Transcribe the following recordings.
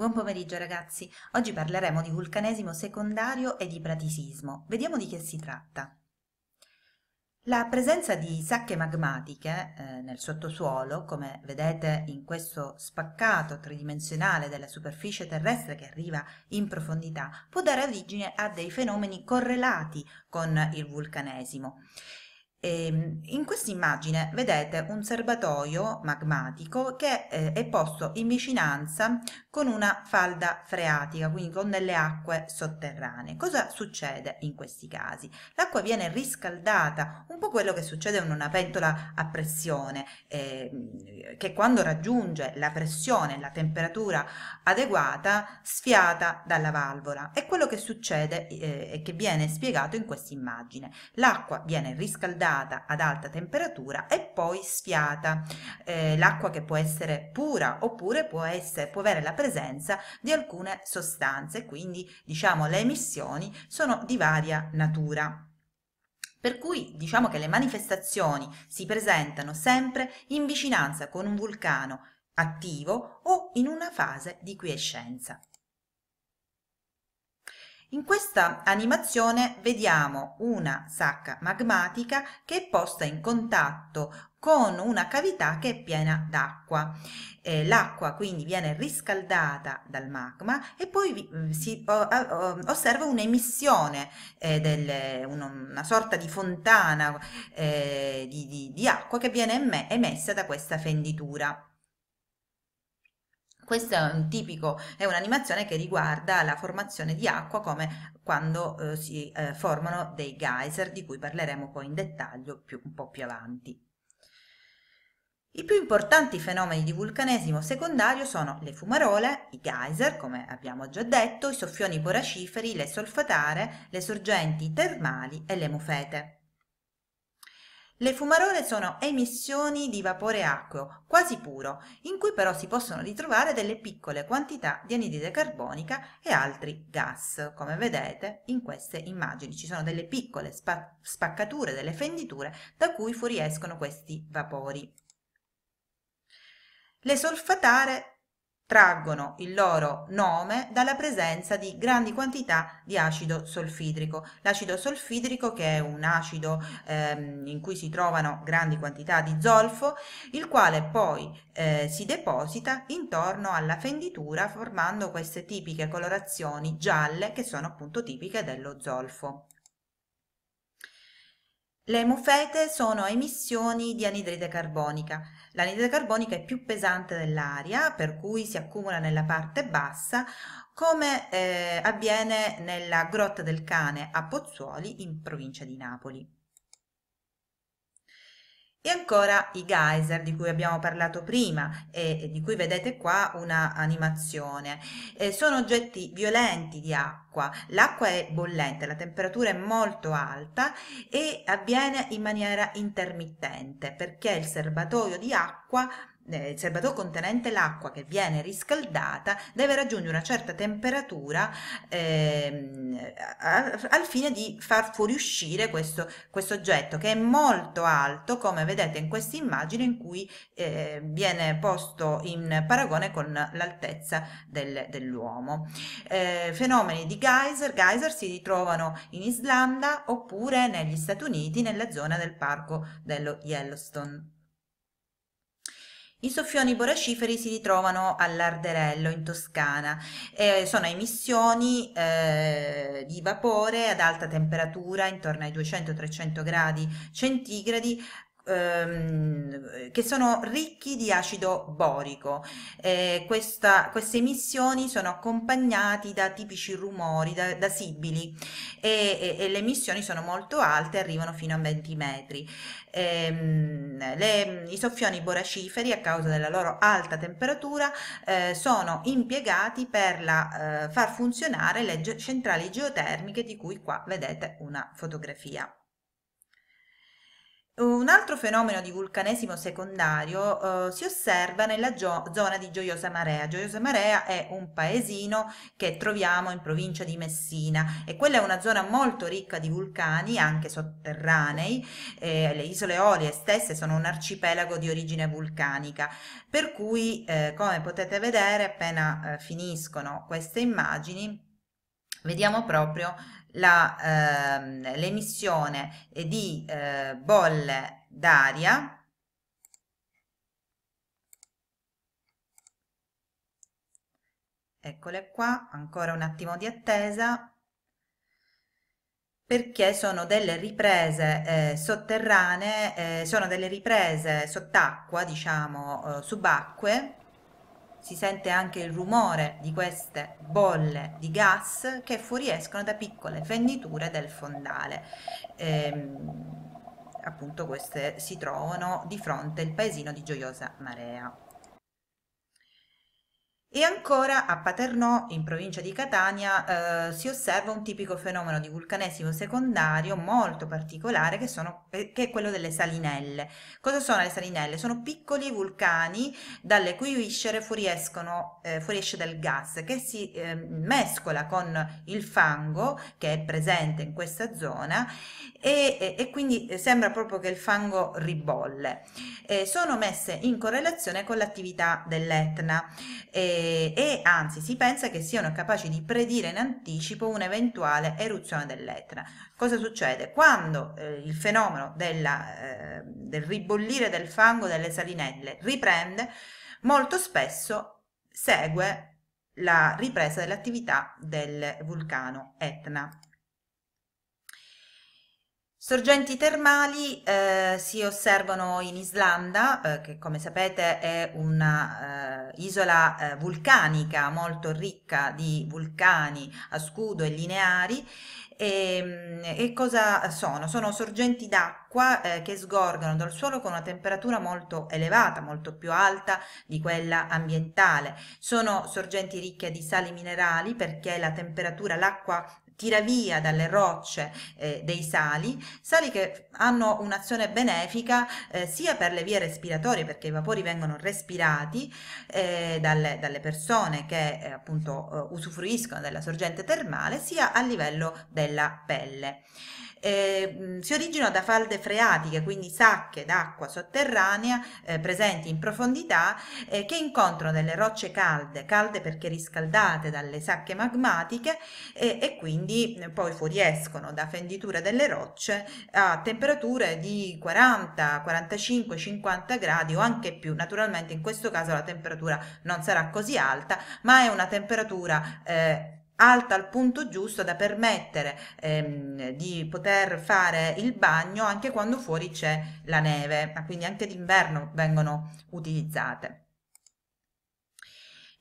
Buon pomeriggio ragazzi, oggi parleremo di vulcanesimo secondario e di pratisismo. Vediamo di che si tratta. La presenza di sacche magmatiche eh, nel sottosuolo, come vedete in questo spaccato tridimensionale della superficie terrestre che arriva in profondità, può dare origine a dei fenomeni correlati con il vulcanesimo. Ehm, in questa immagine vedete un serbatoio magmatico che eh, è posto in vicinanza con una falda freatica, quindi con delle acque sotterranee. Cosa succede in questi casi? L'acqua viene riscaldata, un po' quello che succede in una pentola a pressione, eh, che quando raggiunge la pressione, la temperatura adeguata, sfiata dalla valvola. È quello che succede eh, e eh, che viene spiegato in questa immagine. L'acqua viene riscaldata riscaldata ad alta temperatura e poi sfiata. Eh, l'acqua che può essere pura oppure può, essere, può avere la presenza di alcune sostanze, quindi diciamo le emissioni sono di varia natura. Per cui diciamo che le manifestazioni si presentano sempre in vicinanza con un vulcano attivo o in una fase di quiescenza. In questa animazione vediamo una sacca magmatica che è posta in contatto con una cavità che è piena d'acqua. Eh, l'acqua quindi viene riscaldata dal magma e poi vi, eh, si o, o, osserva un'emissione, eh, del, una sorta di fontana eh, di, di, di acqua che viene emessa da questa fenditura. Questo è un tipico, è un'animazione che riguarda la formazione di acqua come quando eh, si eh, formano dei geyser di cui parleremo poi in dettaglio più, un po' più avanti. I più importanti fenomeni di vulcanesimo secondario sono le fumarole, i geyser, come abbiamo già detto, i soffioni boraciferi, le solfatare, le sorgenti termali e le mufete. Le fumarole sono emissioni di vapore acqueo, quasi puro, in cui però si possono ritrovare delle piccole quantità di anidride carbonica e altri gas. Come vedete in queste immagini ci sono delle piccole spa- spaccature, delle fenditure da cui fuoriescono questi vapori. Le solfatare traggono il loro nome dalla presenza di grandi quantità di acido solfidrico. L'acido solfidrico che è un acido ehm, in cui si trovano grandi quantità di zolfo, il quale poi eh, si deposita intorno alla fenditura formando queste tipiche colorazioni gialle che sono appunto tipiche dello zolfo. Le mofete sono emissioni di anidride carbonica. L'anidride carbonica è più pesante dell'aria, per cui si accumula nella parte bassa, come eh, avviene nella Grotta del Cane a Pozzuoli in provincia di Napoli. E ancora i geyser di cui abbiamo parlato prima e, e di cui vedete qua una animazione. Eh, sono oggetti violenti di acqua, l'acqua è bollente, la temperatura è molto alta e avviene in maniera intermittente perché il serbatoio di acqua eh, il serbatoio contenente l'acqua che viene riscaldata deve raggiungere una certa temperatura ehm, al fine di far fuoriuscire questo, questo, oggetto che è molto alto come vedete in questa immagine in cui eh, viene posto in paragone con l'altezza del, dell'uomo. Eh, fenomeni di geyser, geyser si ritrovano in Islanda oppure negli Stati Uniti nella zona del parco dello Yellowstone. I soffioni boraciferi si ritrovano all'Arderello in Toscana, eh, sono emissioni eh, di vapore ad alta temperatura intorno ai 200-300 gradi centigradi Ehm, che sono ricchi di acido borico. Eh, questa, queste emissioni sono accompagnati da tipici rumori, da, da sibili e, e, e, le emissioni sono molto alte, arrivano fino a 20 metri. Eh, le, I soffioni boraciferi a causa della loro alta temperatura eh, sono impiegati per la, eh, far funzionare le centrali geotermiche di cui qua vedete una fotografia. Un altro fenomeno di vulcanesimo secondario eh, si osserva nella zona di Gioiosa Marea. Gioiosa Marea è un paesino che troviamo in provincia di Messina e quella è una zona molto ricca di vulcani, anche sotterranei. Eh, le isole Olie stesse sono un arcipelago di origine vulcanica, per cui eh, come potete vedere appena eh, finiscono queste immagini vediamo proprio Ehm, l'emissione eh, di eh, bolle d'aria eccole qua, ancora un attimo di attesa perché sono delle riprese eh, sotterranee, eh, sono delle riprese sott'acqua, diciamo eh, subacquee, si sente anche il rumore di queste bolle di gas che fuoriescono da piccole fenditure del fondale. Ehm, appunto queste si trovano di fronte al paesino di Gioiosa Marea. E ancora a Paternò, in provincia di Catania, eh, si osserva un tipico fenomeno di vulcanesimo secondario molto particolare che, sono, eh, che, è quello delle salinelle. Cosa sono le salinelle? Sono piccoli vulcani dalle cui viscere eh, fuoriesce del gas che si eh, mescola con il fango che è presente in questa zona e, e, e quindi eh, sembra proprio che il fango ribolle. Eh, sono messe in correlazione con l'attività dell'Etna eh, e, anzi si pensa che siano capaci di predire in anticipo un'eventuale eruzione dell'Etna. Cosa succede? Quando eh, il fenomeno della, eh, del ribollire del fango delle salinelle riprende, molto spesso segue la ripresa dell'attività del vulcano Etna. Sorgenti termali eh, si osservano in Islanda, eh, che come sapete è un'isola eh, eh, vulcanica molto ricca di vulcani a scudo e lineari. E, ehm, e cosa sono? Sono sorgenti d'acqua eh, che sgorgano dal suolo con una temperatura molto elevata, molto più alta di quella ambientale. Sono sorgenti ricche di sali minerali perché la temperatura, l'acqua tira via dalle rocce eh, dei sali, sali che hanno un'azione benefica eh, sia per le vie respiratorie perché i vapori vengono respirati eh, dalle, dalle, persone che eh, appunto eh, usufruiscono della sorgente termale sia a livello della pelle. Eh, mm, si originano da falde freatiche, quindi sacche d'acqua sotterranea eh, presenti in profondità eh, che incontrano delle rocce calde, calde perché riscaldate dalle sacche magmatiche eh, e quindi quindi eh, poi fuoriescono da fenditure delle rocce a temperature di 40, 45, 50 gradi o anche più. Naturalmente in questo caso la temperatura non sarà così alta, ma è una temperatura eh, alta al punto giusto da permettere ehm, di poter fare il bagno anche quando fuori c'è la neve, quindi anche d'inverno vengono utilizzate.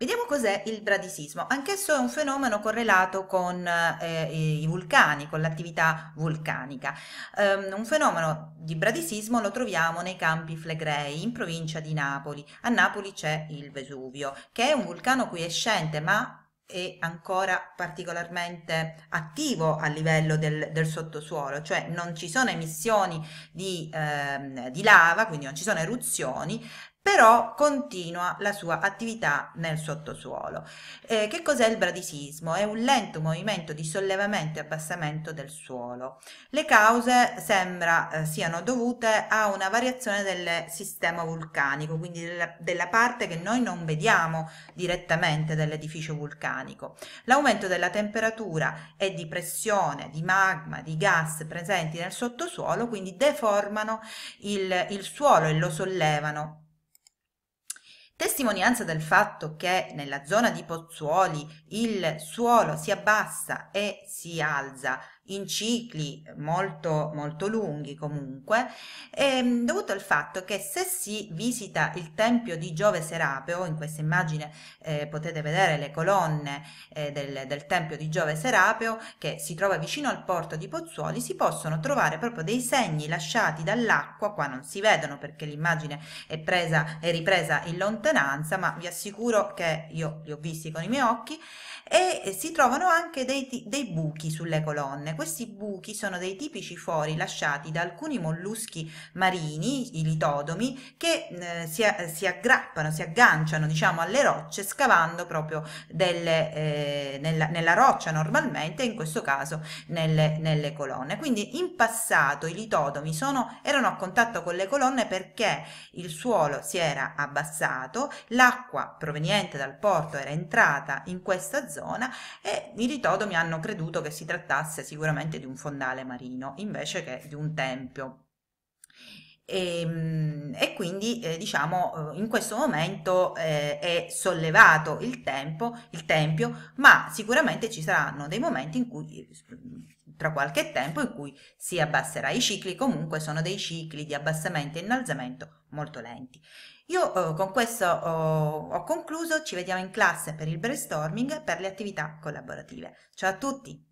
Vediamo cos'è il bradisismo. Anch'esso è un fenomeno correlato con eh, i vulcani, con l'attività vulcanica. Um, un fenomeno di bradisismo lo troviamo nei campi Flegrei, in provincia di Napoli. A Napoli c'è il Vesuvio, che è un vulcano quiescente, ma è ancora particolarmente attivo a livello del, del, sottosuolo, cioè non ci sono emissioni di, eh, di lava, quindi non ci sono eruzioni, però continua la sua attività nel sottosuolo. Eh, che cos'è il bradisismo? È un lento movimento di sollevamento e abbassamento del suolo. Le cause sembra eh, siano dovute a una variazione del sistema vulcanico, quindi della, della parte che noi non vediamo direttamente dell'edificio vulcanico. L'aumento della temperatura e di pressione di magma, di gas presenti nel sottosuolo, quindi deformano il, il suolo e lo sollevano testimonianza del fatto che nella zona di pozzuoli il suolo si abbassa e si alza in cicli molto, molto lunghi comunque, è ehm, dovuto al fatto che se si visita il tempio di Giove Serapeo, in questa immagine eh, potete vedere le colonne eh, del, del, tempio di Giove Serapeo che si trova vicino al porto di Pozzuoli, si possono trovare proprio dei segni lasciati dall'acqua, qua non si vedono perché l'immagine è, presa, è ripresa in lontananza, ma vi assicuro che io li ho visti con i miei occhi, e si trovano anche dei, dei buchi sulle colonne questi buchi sono dei tipici fori lasciati da alcuni molluschi marini, i litodomi, che eh, si, si, aggrappano, si agganciano diciamo alle rocce scavando proprio delle, eh, nella, nella, roccia normalmente, in questo caso nelle, nelle colonne. Quindi in passato i litodomi sono, erano a contatto con le colonne perché il suolo si era abbassato, l'acqua proveniente dal porto era entrata in questa zona e i litodomi hanno creduto che si trattasse sicuramente sicuramente di un fondale marino invece che di un tempio. E, ehm, e, quindi eh, diciamo eh, in questo momento eh, è sollevato il, tempo, il tempio ma sicuramente ci saranno dei momenti in cui eh, tra qualche tempo in cui si abbasserà i cicli comunque sono dei cicli di abbassamento e innalzamento molto lenti io eh, con questo ho, ho concluso ci vediamo in classe per il brainstorming per le attività collaborative ciao a tutti